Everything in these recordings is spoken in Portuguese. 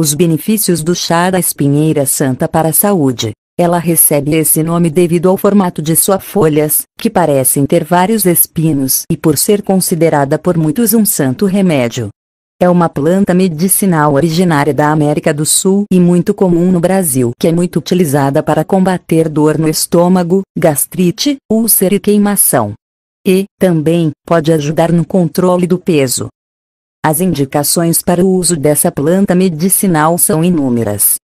Os benefícios do chá da espinheira santa para a saúde. Ela recebe esse nome devido ao formato de suas folhas, que parecem ter vários espinos e por ser considerada por muitos um santo remédio. É uma planta medicinal originária da América do Sul e muito comum no Brasil, que é muito utilizada para combater dor no estômago, gastrite, úlcera e queimação. E, também, pode ajudar no controle do peso. As indicações para o uso dessa planta medicinal são inúmeras.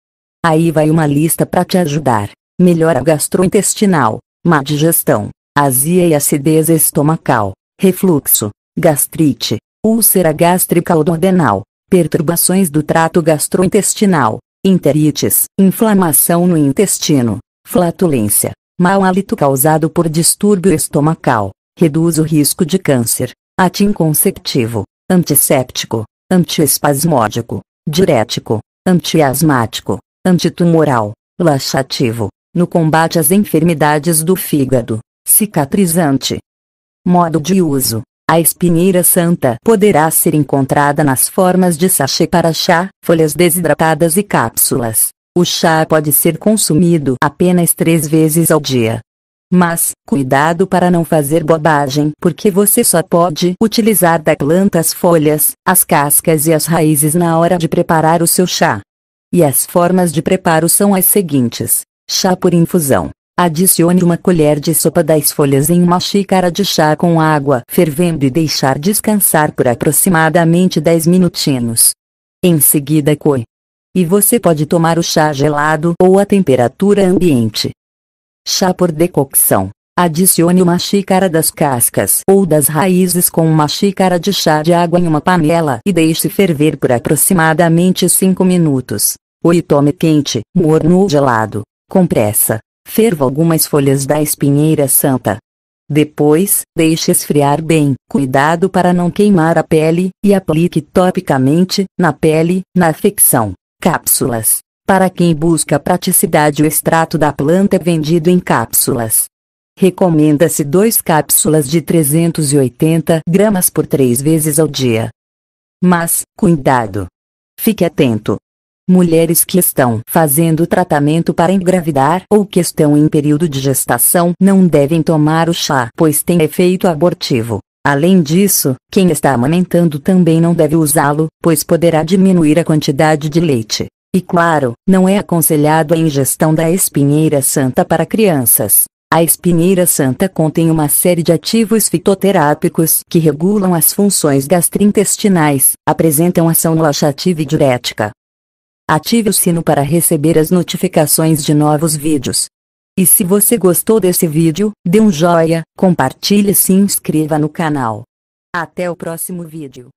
Aí vai uma lista para te ajudar: melhora gastrointestinal, má digestão, azia e acidez estomacal, refluxo, gastrite, úlcera gástrica ou odordenal, perturbações do trato gastrointestinal, enterites, inflamação no intestino, flatulência, mau hálito causado por distúrbio estomacal, reduz o risco de câncer, atim conceptivo, antisséptico, antiespasmódico, diurético, antiasmático, antitumoral, laxativo, no combate às enfermidades do fígado, cicatrizante. Modo de uso: a espinheira santa poderá ser encontrada nas formas de sachê para chá, folhas desidratadas e cápsulas. O chá pode ser consumido apenas três vezes ao dia, mas, cuidado para não fazer bobagem, porque você só pode utilizar da planta as folhas, as cascas e as raízes na hora de preparar o seu chá. E as formas de preparo são as seguintes: chá por infusão. Adicione uma colher de sopa das folhas em uma xícara de chá com água fervendo e deixar descansar por aproximadamente 10 minutinhos. Em seguida coe. E você pode tomar o chá gelado ou à temperatura ambiente. Chá por decocção. Adicione uma xícara das cascas ou das raízes com uma xícara de chá de água em uma panela e deixe ferver por aproximadamente 5 minutos. Oi, tome quente, morno ou gelado. Com pressa, ferva algumas folhas da espinheira santa. Depois, deixe esfriar bem, cuidado para não queimar a pele, e aplique topicamente, na pele, na afecção. Cápsulas. Para quem busca praticidade, o extrato da planta é vendido em cápsulas. Recomenda-se dois cápsulas de 380 gramas por três vezes ao dia. Mas, cuidado! Fique atento! Mulheres que estão fazendo tratamento para engravidar ou que estão em período de gestação não devem tomar o chá, pois tem efeito abortivo. Além disso, quem está amamentando também não deve usá-lo, pois poderá diminuir a quantidade de leite. E claro, não é aconselhado a ingestão da espinheira santa para crianças. A espinheira santa contém uma série de ativos fitoterápicos que regulam as funções gastrointestinais, apresentam ação laxativa e diurética. Ative o sino para receber as notificações de novos vídeos. E se você gostou desse vídeo, dê um joia, compartilhe e se inscreva no canal. Até o próximo vídeo.